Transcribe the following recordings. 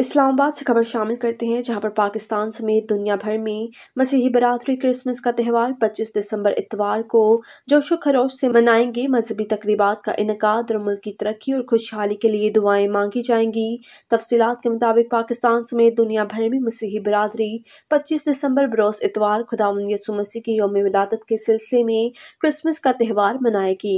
इस्लामाबाद से खबर शामिल करते हैं जहां पर पाकिस्तान समेत दुनिया भर में मसीही बरादरी क्रिसमस का त्यौहार 25 दिसंबर इतवार को जोशो खरोश से मनाएंगे मजहबी तकरीबा का इनका और मुल्क की तरक्की और खुशहाली के लिए दुआएं मांगी जाएंगी तफसीत के मुताबिक पाकिस्तान समेत दुनिया भर में मसीही बरदरी पच्चीस दिसंबर बरोस इतवार खुदा यसु मसीह की योम विलादत के सिलसिले में क्रिसमस का त्यौहार मनाएगी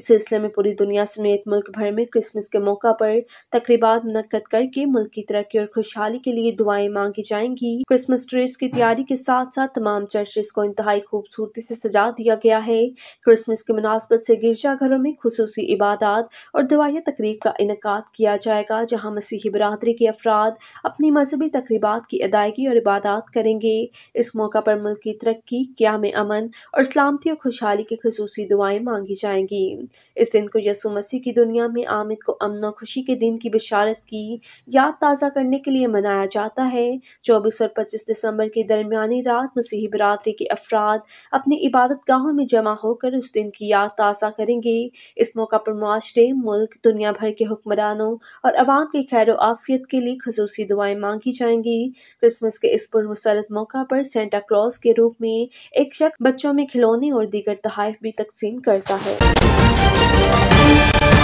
इस सिलसिले में पूरी दुनिया समेत मुल्क भर में क्रिसमस के मौका पर तकरीबा मनकद करके मुल्क की तरक्की और खुशहाली के लिए दुआएं मांगी जाएंगी क्रिसमस ट्रीज की तैयारी के साथ साथ तमाम चर्चेस को इंतहाई खूबसूरती से सजा दिया गया है क्रिसमस की मुनासबत से गिरजाघरों में खसूस इबादत और दवाया तकरीब का इनका किया जाएगा जहाँ मसीही बरदरी के अफराद अपनी मजहबी तकरीबा की अदायगी और इबादत करेंगे इस मौका पर मुल्क की तरक्की क्या में अमन और सलामती और खुशहाली की खसूसी दुआएं मांगी जाएंगी इस दिन को यसु मसीह की दुनिया में आमिद को अमन खुशी के दिन की बशारत की याद ताज़ा मुआवजा करने के लिए मनाया जाता है चौबीस और पच्चीस दिसंबर की दरमियानी रात मसीही बरादरी के अफराद अपनी इबादत गाहों में जमा होकर उस दिन की याद ताज़ा करेंगे इस मौका पर माशरे मुल्क दुनिया भर के हुक्मरानों और आवाम के खैर आफियत के लिए खसूसी दुआएं मांगी जाएंगी क्रिसमस के इस पुरमसरत मौका पर सेंटा क्लॉज के रूप में एक शख्स बच्चों में खिलौने और दीगर तहफ भी तकसीम करता है